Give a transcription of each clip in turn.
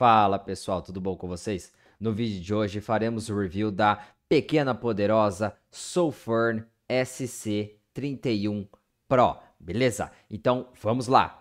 Fala pessoal, tudo bom com vocês? No vídeo de hoje faremos o review da pequena poderosa Soulfern SC31 Pro, beleza? Então vamos lá!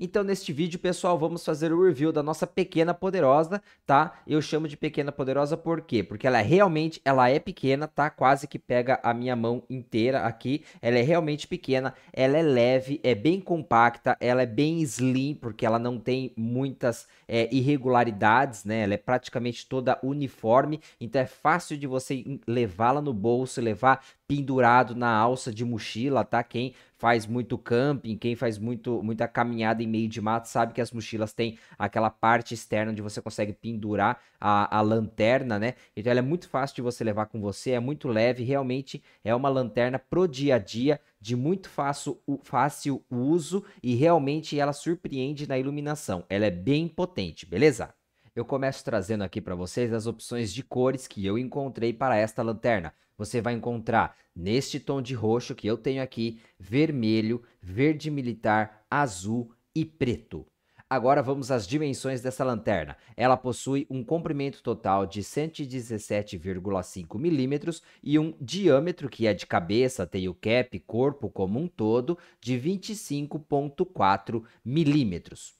Então neste vídeo, pessoal, vamos fazer o review da nossa pequena poderosa, tá? Eu chamo de pequena poderosa por quê? Porque ela é realmente, ela é pequena, tá? Quase que pega a minha mão inteira aqui. Ela é realmente pequena, ela é leve, é bem compacta, ela é bem slim, porque ela não tem muitas é, irregularidades, né? Ela é praticamente toda uniforme, então é fácil de você levá-la no bolso, levar pendurado na alça de mochila, tá? Quem faz muito camping, quem faz muito, muita caminhada em meio de mato, sabe que as mochilas têm aquela parte externa onde você consegue pendurar a, a lanterna, né? Então ela é muito fácil de você levar com você, é muito leve, realmente é uma lanterna pro dia a dia de muito fácil, fácil uso e realmente ela surpreende na iluminação. Ela é bem potente, beleza? Eu começo trazendo aqui para vocês as opções de cores que eu encontrei para esta lanterna. Você vai encontrar neste tom de roxo que eu tenho aqui, vermelho, verde militar, azul e preto. Agora vamos às dimensões dessa lanterna. Ela possui um comprimento total de 117,5 milímetros e um diâmetro que é de cabeça, o cap, corpo como um todo de 25,4 milímetros.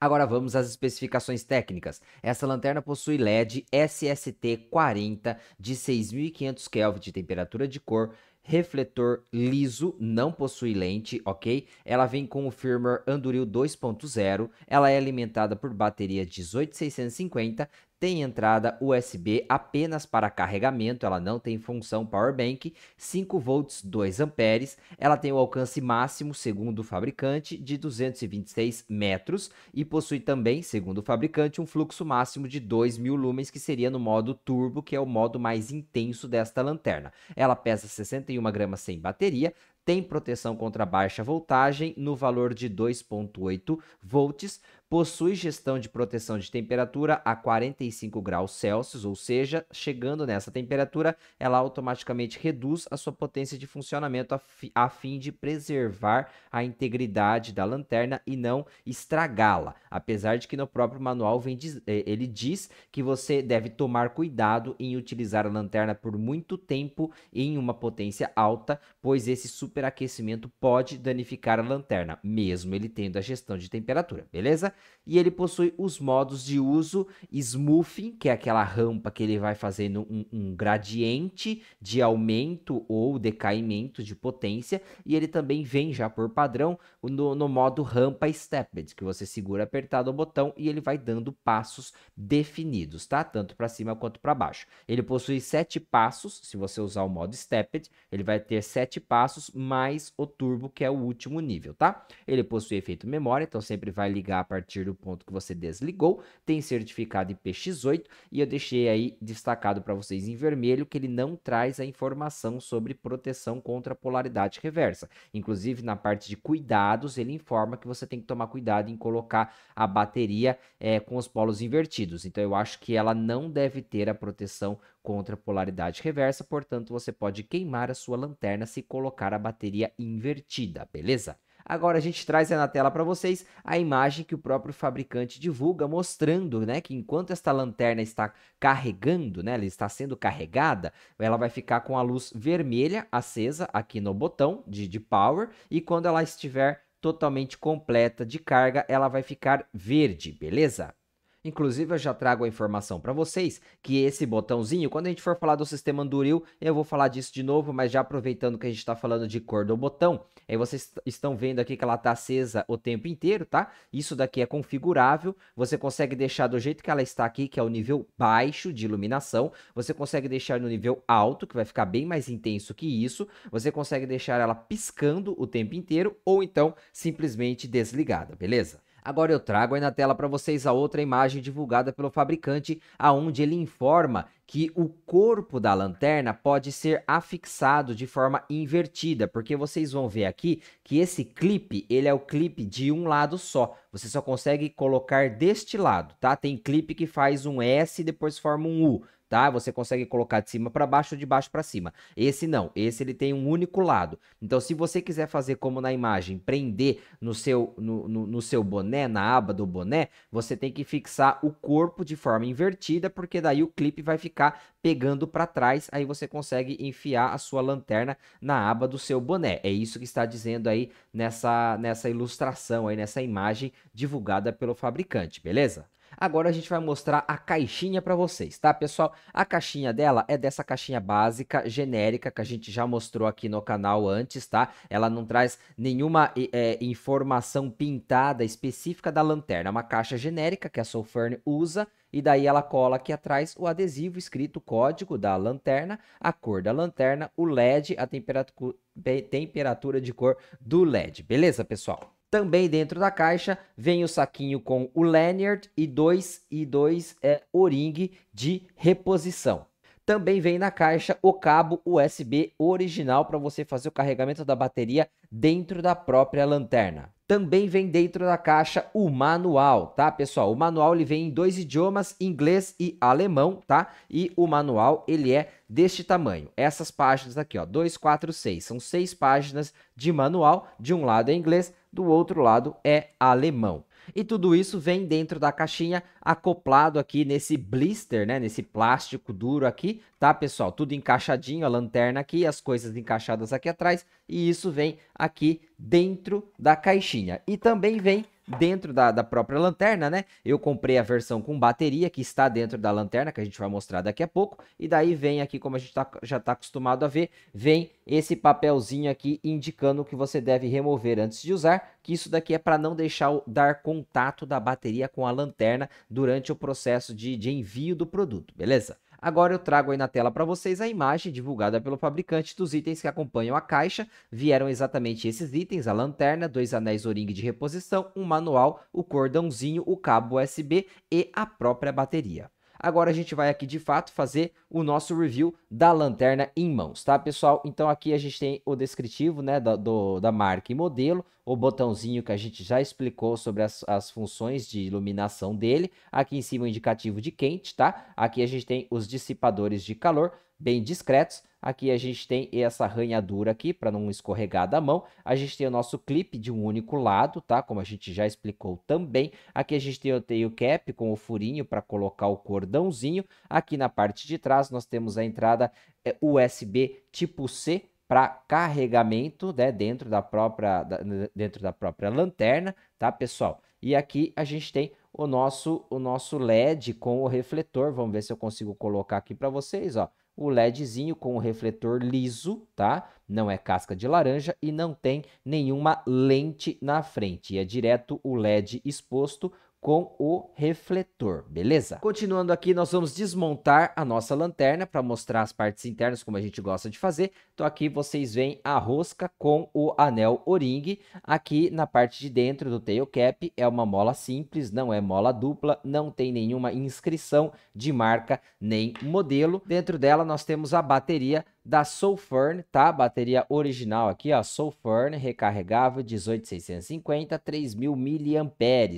Agora vamos às especificações técnicas. Essa lanterna possui LED SST40 de 6500 Kelvin de temperatura de cor, refletor liso, não possui lente, ok? Ela vem com o firmware Anduril 2.0, ela é alimentada por bateria 18650, tem entrada USB apenas para carregamento, ela não tem função power bank, 5 volts 2 amperes, ela tem o alcance máximo, segundo o fabricante, de 226 metros e possui também, segundo o fabricante, um fluxo máximo de 2000 lumens, que seria no modo turbo, que é o modo mais intenso desta lanterna. Ela pesa 61 gramas sem bateria, tem proteção contra baixa voltagem no valor de 2.8 volts, possui gestão de proteção de temperatura a 45 graus Celsius, ou seja, chegando nessa temperatura, ela automaticamente reduz a sua potência de funcionamento a, fi a fim de preservar a integridade da lanterna e não estragá-la. Apesar de que no próprio manual diz eh, ele diz que você deve tomar cuidado em utilizar a lanterna por muito tempo em uma potência alta, pois esse superaquecimento pode danificar a lanterna, mesmo ele tendo a gestão de temperatura, beleza? e ele possui os modos de uso smoothing, que é aquela rampa que ele vai fazendo um, um, gradiente de aumento ou decaimento de potência, e ele também vem já por padrão no, no modo rampa stepped, que você segura apertado o botão e ele vai dando passos definidos, tá? Tanto para cima quanto para baixo. Ele possui sete passos, se você usar o modo stepped, ele vai ter sete passos mais o turbo, que é o último nível, tá? Ele possui efeito memória, então sempre vai ligar a partir partir do ponto que você desligou, tem certificado IPX8 e eu deixei aí destacado para vocês em vermelho que ele não traz a informação sobre proteção contra polaridade reversa. Inclusive na parte de cuidados, ele informa que você tem que tomar cuidado em colocar a bateria é, com os polos invertidos. Então eu acho que ela não deve ter a proteção contra polaridade reversa, portanto você pode queimar a sua lanterna se colocar a bateria invertida, beleza? Agora a gente traz na tela para vocês a imagem que o próprio fabricante divulga, mostrando né, que enquanto esta lanterna está carregando, né, ela está sendo carregada, ela vai ficar com a luz vermelha acesa aqui no botão de, de power e quando ela estiver totalmente completa de carga, ela vai ficar verde, beleza? Inclusive, eu já trago a informação para vocês que esse botãozinho, quando a gente for falar do sistema Anduril, eu vou falar disso de novo, mas já aproveitando que a gente está falando de cor do botão, aí vocês estão vendo aqui que ela está acesa o tempo inteiro, tá? Isso daqui é configurável, você consegue deixar do jeito que ela está aqui, que é o nível baixo de iluminação, você consegue deixar no nível alto, que vai ficar bem mais intenso que isso, você consegue deixar ela piscando o tempo inteiro ou então simplesmente desligada, beleza? Agora eu trago aí na tela para vocês a outra imagem divulgada pelo fabricante, aonde ele informa que o corpo da lanterna pode ser afixado de forma invertida, porque vocês vão ver aqui que esse clipe, ele é o clipe de um lado só. Você só consegue colocar deste lado, tá? Tem clipe que faz um S e depois forma um U tá? Você consegue colocar de cima para baixo ou de baixo para cima. Esse não, esse ele tem um único lado. Então, se você quiser fazer como na imagem, prender no seu, no, no, no, seu boné, na aba do boné, você tem que fixar o corpo de forma invertida, porque daí o clipe vai ficar pegando para trás, aí você consegue enfiar a sua lanterna na aba do seu boné. É isso que está dizendo aí nessa, nessa ilustração, aí nessa imagem divulgada pelo fabricante, beleza? Agora a gente vai mostrar a caixinha para vocês, tá, pessoal? A caixinha dela é dessa caixinha básica, genérica, que a gente já mostrou aqui no canal antes, tá? Ela não traz nenhuma é, informação pintada específica da lanterna. É uma caixa genérica que a Soulfern usa e daí ela cola aqui atrás o adesivo escrito o código da lanterna, a cor da lanterna, o LED, a temperatura de cor do LED. Beleza, pessoal? Também dentro da caixa vem o saquinho com o lanyard e dois e dois é, o-ring de reposição. Também vem na caixa o cabo USB original para você fazer o carregamento da bateria dentro da própria lanterna. Também vem dentro da caixa o manual, tá, pessoal? O manual ele vem em dois idiomas, inglês e alemão, tá? E o manual ele é deste tamanho. Essas páginas aqui, ó, 2, 4, 6, são seis páginas de manual. De um lado é inglês, do outro lado é alemão. E tudo isso vem dentro da caixinha, acoplado aqui nesse blister, né? Nesse plástico duro aqui, tá, pessoal? Tudo encaixadinho, a lanterna aqui, as coisas encaixadas aqui atrás. E isso vem aqui dentro da caixinha. E também vem dentro da, da própria lanterna, né? Eu comprei a versão com bateria que está dentro da lanterna, que a gente vai mostrar daqui a pouco. E daí vem aqui, como a gente tá, já está acostumado a ver, vem esse papelzinho aqui indicando que você deve remover antes de usar, que isso daqui é para não deixar o, dar contato da bateria com a lanterna durante o processo de, de envio do produto, beleza? Agora eu trago aí na tela para vocês a imagem divulgada pelo fabricante dos itens que acompanham a caixa. Vieram exatamente esses itens, a lanterna, dois anéis O-ring de reposição, um manual, o cordãozinho, o cabo USB e a própria bateria. Agora a gente vai aqui de fato fazer o nosso review da lanterna em mãos, tá pessoal? Então aqui a gente tem o descritivo né, da, do, da marca e modelo, o botãozinho que a gente já explicou sobre as, as funções de iluminação dele, aqui em cima o indicativo de quente, tá? Aqui a gente tem os dissipadores de calor bem discretos, Aqui a gente tem essa arranhadura aqui para não escorregar da mão. A gente tem o nosso clipe de um único lado, tá? Como a gente já explicou também. Aqui a gente tem o tail cap com o furinho para colocar o cordãozinho. Aqui na parte de trás nós temos a entrada é, USB tipo C para carregamento, né, dentro da própria da, dentro da própria lanterna, tá, pessoal? E aqui a gente tem o nosso o nosso LED com o refletor. Vamos ver se eu consigo colocar aqui para vocês, ó o LEDzinho com o refletor liso, tá? Não é casca de laranja e não tem nenhuma lente na frente. E é direto o LED exposto com o refletor, beleza? Continuando aqui, nós vamos desmontar a nossa lanterna para mostrar as partes internas, como a gente gosta de fazer. Então aqui vocês veem a rosca com o anel O-ring. Aqui na parte de dentro do tail cap é uma mola simples, não é mola dupla, não tem nenhuma inscrição de marca nem modelo. Dentro dela nós temos a bateria da Soulfern, tá? Bateria original aqui, ó, Soulfern, recarregável, 18650, 3000 mAh,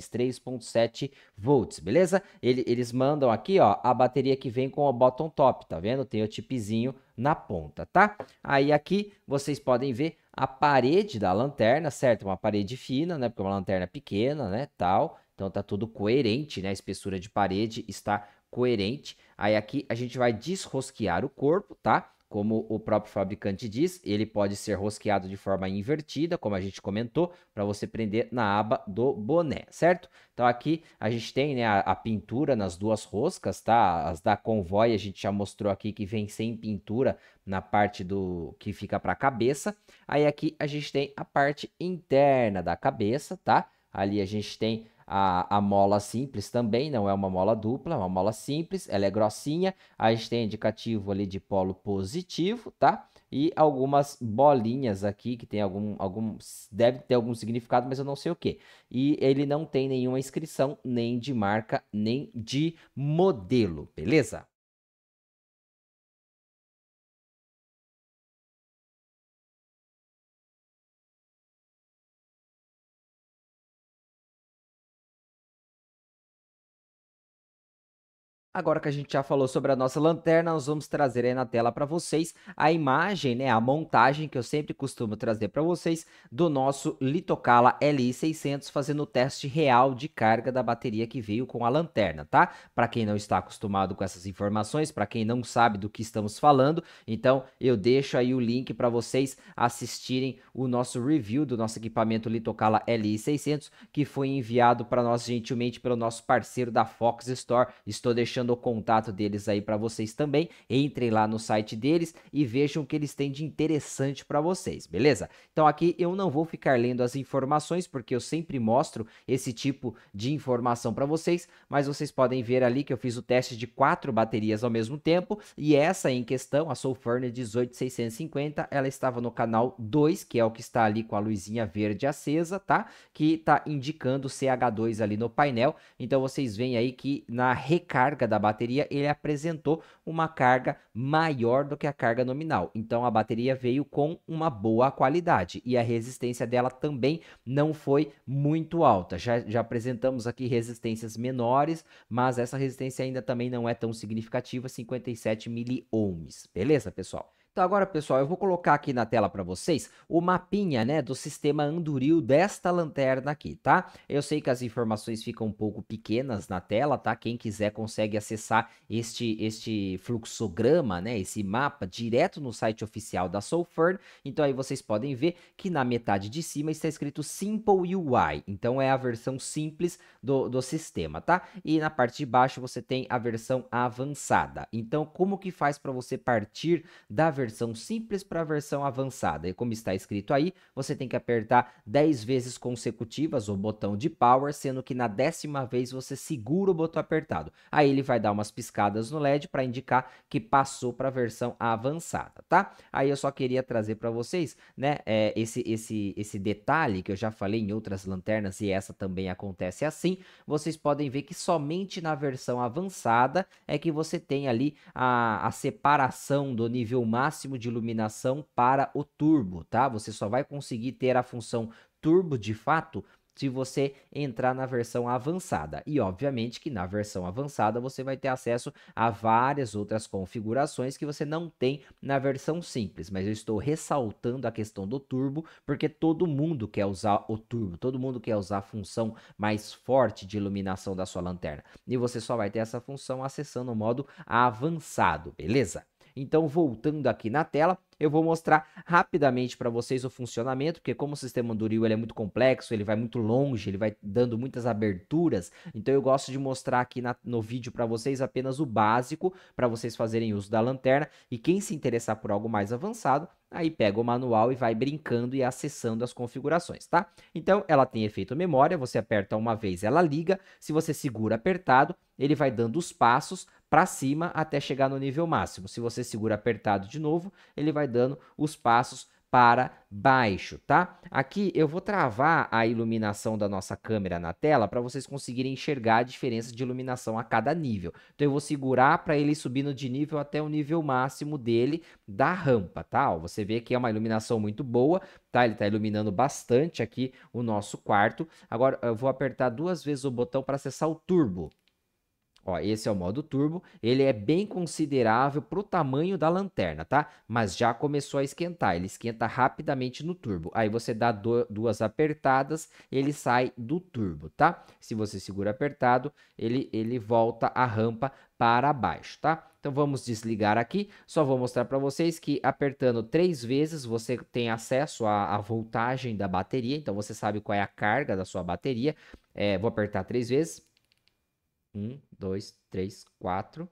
3.7 volts, beleza? Ele, eles mandam aqui, ó, a bateria que vem com o bottom top, tá vendo? Tem o tipzinho na ponta, tá? Aí aqui vocês podem ver a parede da lanterna, certo? Uma parede fina, né? Porque é uma lanterna pequena, né, tal. Então tá tudo coerente, né? A espessura de parede está coerente. Aí aqui a gente vai desrosquear o corpo, tá? Como o próprio fabricante diz, ele pode ser rosqueado de forma invertida, como a gente comentou, para você prender na aba do boné, certo? Então aqui a gente tem né, a, a, pintura nas duas roscas, tá? As da Convoy a gente já mostrou aqui que vem sem pintura na parte do que fica para a cabeça. Aí aqui a gente tem a parte interna da cabeça, tá? Ali a gente tem a, a mola simples também, não é uma mola dupla, é uma mola simples, ela é grossinha, a gente tem indicativo ali de polo positivo, tá? E algumas bolinhas aqui que tem algum, algum deve ter algum significado, mas eu não sei o que. E ele não tem nenhuma inscrição, nem de marca, nem de modelo, beleza? Agora que a gente já falou sobre a nossa lanterna, nós vamos trazer aí na tela para vocês a imagem, né, a montagem que eu sempre costumo trazer para vocês do nosso Litocala LI600 fazendo o teste real de carga da bateria que veio com a lanterna, tá? Para quem não está acostumado com essas informações, para quem não sabe do que estamos falando, então eu deixo aí o link para vocês assistirem o nosso review do nosso equipamento Litocala LI600 que foi enviado para nós gentilmente pelo nosso parceiro da Fox Store. Estou deixando deixando o contato deles aí para vocês também. Entrem lá no site deles e vejam o que eles têm de interessante para vocês, beleza? Então aqui eu não vou ficar lendo as informações porque eu sempre mostro esse tipo de informação para vocês, mas vocês podem ver ali que eu fiz o teste de quatro baterias ao mesmo tempo e essa em questão, a Soulfurner 18650, ela estava no canal 2, que é o que está ali com a luzinha verde acesa, tá? Que está indicando CH2 ali no painel. Então vocês veem aí que na recarga da bateria, ele apresentou uma carga maior do que a carga nominal. Então a bateria veio com uma boa qualidade e a resistência dela também não foi muito alta. Já, já apresentamos aqui resistências menores, mas essa resistência ainda também não é tão significativa, 57 miliohms. Beleza, pessoal? Então agora, pessoal, eu vou colocar aqui na tela para vocês o mapinha, né, do sistema Anduril desta lanterna aqui, tá? Eu sei que as informações ficam um pouco pequenas na tela, tá? Quem quiser consegue acessar este este fluxograma, né, esse mapa direto no site oficial da Soulfern. Então aí vocês podem ver que na metade de cima está escrito Simple UI. Então é a versão simples do, do sistema, tá? E na parte de baixo você tem a versão avançada. Então como que faz para você partir da versão versão simples para a versão avançada. E como está escrito aí, você tem que apertar 10 vezes consecutivas o botão de power, sendo que na décima vez você segura o botão apertado. Aí ele vai dar umas piscadas no LED para indicar que passou para a versão avançada, tá? Aí eu só queria trazer para vocês, né, é, esse, esse, esse detalhe que eu já falei em outras lanternas e essa também acontece assim. Vocês podem ver que somente na versão avançada é que você tem ali a, a separação do nível máximo máximo de iluminação para o turbo, tá? Você só vai conseguir ter a função turbo de fato se você entrar na versão avançada. E obviamente que na versão avançada você vai ter acesso a várias outras configurações que você não tem na versão simples, mas eu estou ressaltando a questão do turbo, porque todo mundo quer usar o turbo, todo mundo quer usar a função mais forte de iluminação da sua lanterna. E você só vai ter essa função acessando o modo avançado, beleza? Então, voltando aqui na tela, eu vou mostrar rapidamente para vocês o funcionamento, porque como o sistema Anduril ele é muito complexo, ele vai muito longe, ele vai dando muitas aberturas, então eu gosto de mostrar aqui na, no vídeo para vocês apenas o básico, para vocês fazerem uso da lanterna, e quem se interessar por algo mais avançado, aí pega o manual e vai brincando e acessando as configurações, tá? Então, ela tem efeito memória, você aperta uma vez, ela liga, se você segura apertado, ele vai dando os passos para cima até chegar no nível máximo. Se você segura apertado de novo, ele vai dando os passos para baixo, tá? Aqui eu vou travar a iluminação da nossa câmera na tela para vocês conseguirem enxergar a diferença de iluminação a cada nível. Então eu vou segurar para ele subindo de nível até o nível máximo dele da rampa, tá? Ó, você vê que é uma iluminação muito boa, tá? Ele está iluminando bastante aqui o nosso quarto. Agora eu vou apertar duas vezes o botão para acessar o turbo. Ó, esse é o modo turbo, ele é bem considerável para o tamanho da lanterna, tá? Mas já começou a esquentar, ele esquenta rapidamente no turbo. Aí você dá do, duas apertadas, ele sai do turbo, tá? Se você segura apertado, ele, ele volta a rampa para baixo, tá? Então vamos desligar aqui, só vou mostrar para vocês que apertando três vezes você tem acesso à, à, voltagem da bateria, então você sabe qual é a carga da sua bateria. É, vou apertar três vezes 1, 2, 3, 4,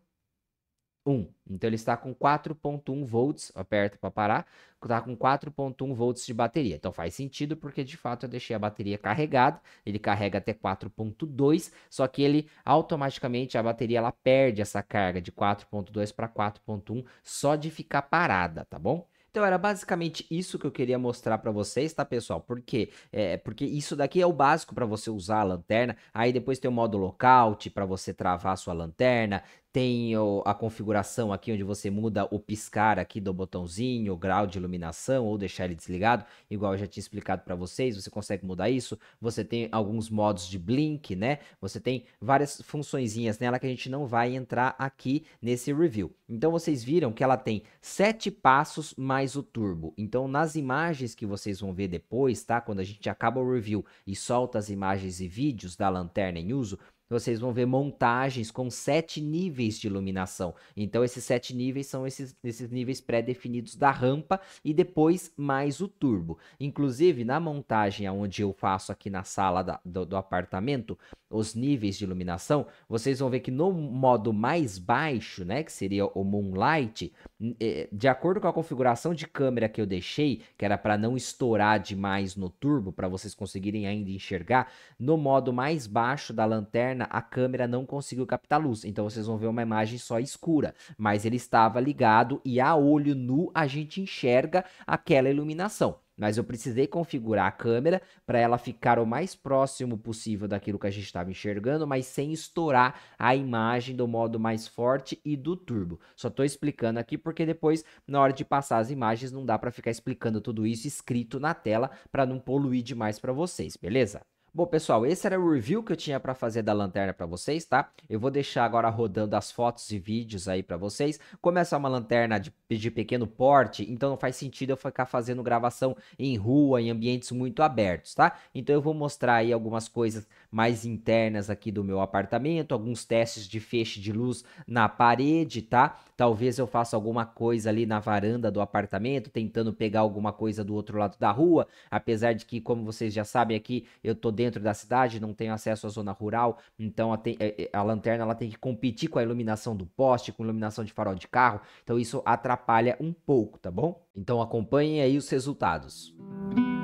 1. Então ele está com 4.1 volts, aperta para parar, está com 4.1 volts de bateria. Então faz sentido porque de fato eu deixei a bateria carregada, ele carrega até 4.2, só que ele automaticamente a bateria ela perde essa carga de 4.2 para 4.1 só de ficar parada, tá bom? Então era basicamente isso que eu queria mostrar para vocês, tá, pessoal? Porque é porque isso daqui é o básico para você usar a lanterna. Aí depois tem o modo lockout para você travar a sua lanterna, tem a configuração aqui onde você muda o piscar aqui do botãozinho, o grau de iluminação ou deixar ele desligado, igual eu já tinha explicado para vocês, você consegue mudar isso. Você tem alguns modos de blink, né? Você tem várias funçõezinhas nela que a gente não vai entrar aqui nesse review. Então vocês viram que ela tem sete passos mais o turbo. Então nas imagens que vocês vão ver depois, tá? Quando a gente acaba o review e solta as imagens e vídeos da lanterna em uso, vocês vão ver montagens com sete níveis de iluminação. Então, esses sete níveis são esses, esses níveis pré-definidos da rampa e depois mais o turbo. Inclusive, na montagem onde eu faço aqui na sala da, do, do apartamento, os níveis de iluminação, vocês vão ver que no modo mais baixo, né, que seria o Moonlight, eh, de acordo com a configuração de câmera que eu deixei, que era para não estourar demais no turbo, para vocês conseguirem ainda enxergar, no modo mais baixo da lanterna, a câmera não conseguiu captar luz, então vocês vão ver uma imagem só escura, mas ele estava ligado e a olho nu a gente enxerga aquela iluminação mas eu precisei configurar a câmera para ela ficar o mais próximo possível daquilo que a gente estava enxergando, mas sem estourar a imagem do modo mais forte e do turbo. Só estou explicando aqui porque depois, na hora de passar as imagens, não dá para ficar explicando tudo isso escrito na tela para não poluir demais para vocês, beleza? Bom, pessoal, esse era o review que eu tinha para fazer da lanterna para vocês, tá? Eu vou deixar agora rodando as fotos e vídeos aí para vocês. Como essa é uma lanterna de, de pequeno porte, então não faz sentido eu ficar fazendo gravação em rua, em ambientes muito abertos, tá? Então eu vou mostrar aí algumas coisas mais internas aqui do meu apartamento, alguns testes de feixe de luz na parede, tá? Talvez eu faça alguma coisa ali na varanda do apartamento, tentando pegar alguma coisa do outro lado da rua, apesar de que, como vocês já sabem aqui, eu tô dentro da cidade, não tenho acesso à zona rural, então a, é, é, a lanterna ela tem que competir com a iluminação do poste, com a iluminação de farol de carro, então isso atrapalha um pouco, tá bom? Então acompanhem aí os resultados. Música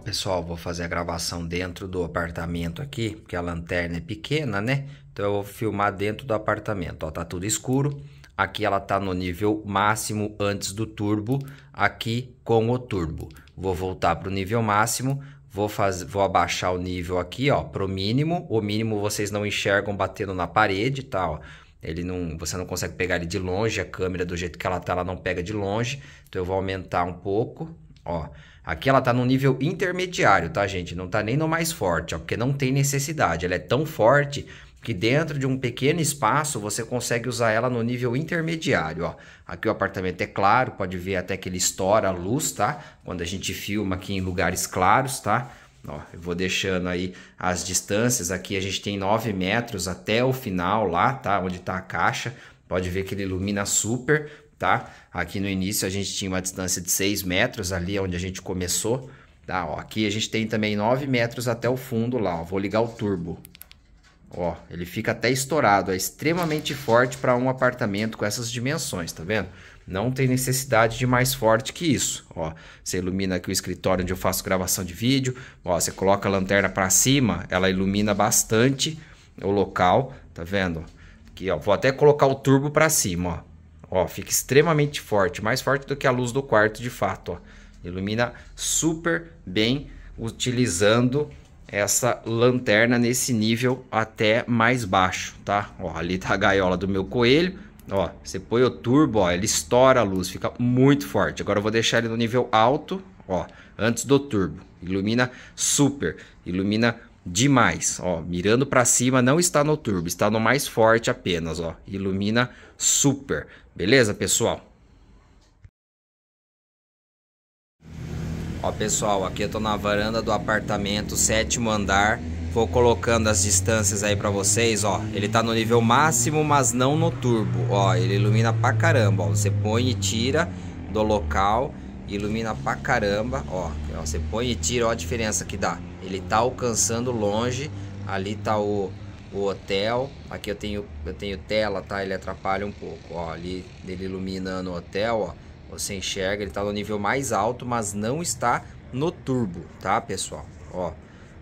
pessoal, vou fazer a gravação dentro do apartamento aqui, porque a lanterna é pequena, né? Então eu vou filmar dentro do apartamento, ó, tá tudo escuro. Aqui ela tá no nível máximo antes do turbo, aqui com o turbo. Vou voltar pro nível máximo, vou, faz... vou abaixar o nível aqui, ó, pro mínimo. O mínimo vocês não enxergam batendo na parede, tá, ó. Ele não, você não consegue pegar ele de longe, a câmera do jeito que ela tá, ela não pega de longe. Então eu vou aumentar um pouco, ó. Aqui ela tá no nível intermediário, tá, gente? Não tá nem no mais forte, ó, porque não tem necessidade. Ela é tão forte que dentro de um pequeno espaço você consegue usar ela no nível intermediário, ó. Aqui o apartamento é claro, pode ver até que ele estoura a luz, tá? Quando a gente filma aqui em lugares claros, tá? Ó, eu vou deixando aí as distâncias, aqui a gente tem 9 metros até o final lá, tá? Onde tá a caixa, pode ver que ele ilumina super, tá? Aqui no início a gente tinha uma distância de 6 metros ali onde a gente começou, tá? Ó, aqui a gente tem também 9 metros até o fundo lá, ó. Vou ligar o turbo. Ó, ele fica até estourado, é extremamente forte para um apartamento com essas dimensões, tá vendo? Não tem necessidade de mais forte que isso, ó. Você ilumina aqui o escritório onde eu faço gravação de vídeo, ó, você coloca a lanterna para cima, ela ilumina bastante o local, tá vendo? Aqui, ó, vou até colocar o turbo para cima, ó. Ó, fica extremamente forte, mais forte do que a luz do quarto de fato, ó. Ilumina super bem utilizando essa lanterna nesse nível até mais baixo, tá? Ó, ali tá a gaiola do meu coelho, ó, você põe o turbo, ó, ele estoura a luz, fica muito forte. Agora eu vou deixar ele no nível alto, ó, antes do turbo. Ilumina super, ilumina demais, ó, mirando para cima não está no turbo, está no mais forte apenas, ó. Ilumina super. Beleza, pessoal? Ó, pessoal, aqui eu tô na varanda do apartamento, sétimo andar. Vou colocando as distâncias aí pra vocês, ó. Ele tá no nível máximo, mas não no turbo. Ó, ele ilumina pra caramba, ó. Você põe e tira do local, ilumina pra caramba, ó. Você põe e tira, ó a diferença que dá. Ele tá alcançando longe, ali tá o o hotel. Aqui eu tenho, eu tenho tela, tá? Ele atrapalha um pouco, ó. Ali ele iluminando o hotel, ó. Você enxerga, ele tá no nível mais alto, mas não está no turbo, tá, pessoal? Ó,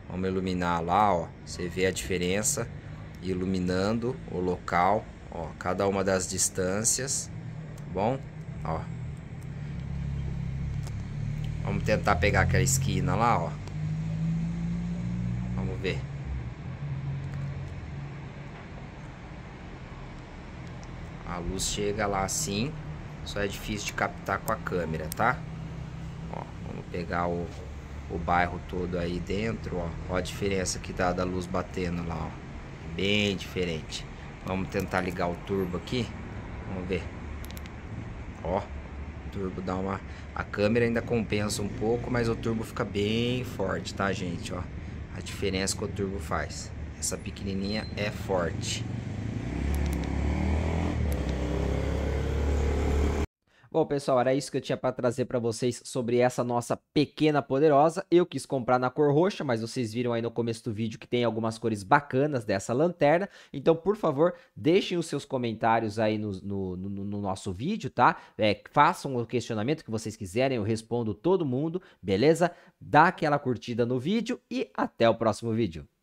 vamos iluminar lá, ó. Você vê a diferença iluminando o local, ó. Cada uma das distâncias, tá bom? Ó. Vamos tentar pegar aquela esquina lá, ó. Vamos ver. A luz chega lá assim, só é difícil de captar com a câmera, tá? Ó, vamos pegar o, o bairro todo aí dentro, ó. ó a diferença que dá da luz batendo lá, ó. Bem diferente. Vamos tentar ligar o turbo aqui. Vamos ver. Ó, o turbo dá uma... A câmera ainda compensa um pouco, mas o turbo fica bem forte, tá, gente? Ó, a diferença que o turbo faz. Essa pequenininha é forte. Bom, pessoal, era isso que eu tinha para trazer para vocês sobre essa nossa pequena poderosa. Eu quis comprar na cor roxa, mas vocês viram aí no começo do vídeo que tem algumas cores bacanas dessa lanterna. Então, por favor, deixem os seus comentários aí no, no, no, no nosso vídeo, tá? É, façam o questionamento que vocês quiserem, eu respondo todo mundo, beleza? Dá aquela curtida no vídeo e até o próximo vídeo.